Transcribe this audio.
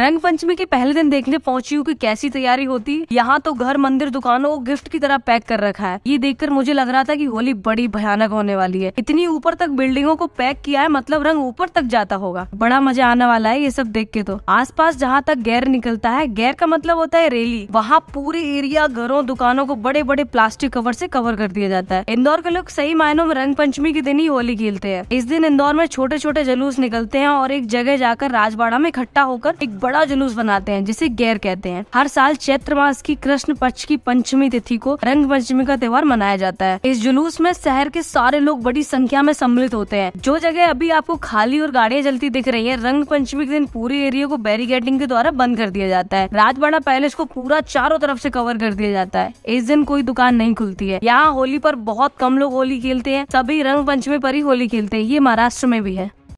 रंग पंचमी के पहले दिन देखने पहुंची हूँ कि कैसी तैयारी होती यहाँ तो घर मंदिर दुकानों को गिफ्ट की तरह पैक कर रखा है ये देखकर मुझे लग रहा था कि होली बड़ी भयानक होने वाली है इतनी ऊपर तक बिल्डिंगों को पैक किया है मतलब रंग ऊपर तक जाता होगा बड़ा मजा आने वाला है ये सब देख के तो पास जहाँ तक गैर निकलता है गैर का मतलब होता है रैली वहाँ पूरे एरिया घरों दुकानों को बड़े बड़े प्लास्टिक कवर से कवर कर दिया जाता है इंदौर के लोग सही मायनों में रंग पंचमी के दिन ही होली खेलते हैं इस दिन इंदौर में छोटे छोटे जलूस निकलते हैं और एक जगह जाकर राजबाड़ा में इकट्ठा होकर एक बड़ा जुलूस बनाते हैं जिसे गैर कहते हैं हर साल चैत्र मास की कृष्ण पक्ष की पंचमी तिथि को रंग पंचमी का त्यौहार मनाया जाता है इस जुलूस में शहर के सारे लोग बड़ी संख्या में सम्मिलित होते हैं जो जगह अभी आपको खाली और गाड़ियाँ जलती दिख रही है रंग पंचमी के दिन पूरे एरिया को बैरिकेडिंग के द्वारा बंद कर दिया जाता है राजबाड़ा पैलेस को पूरा चारों तरफ से कवर कर दिया जाता है इस दिन कोई दुकान नहीं खुलती है यहाँ होली पर बहुत कम लोग होली खेलते हैं सभी रंग पंचमी पर ही होली खेलते हैं ये महाराष्ट्र में भी है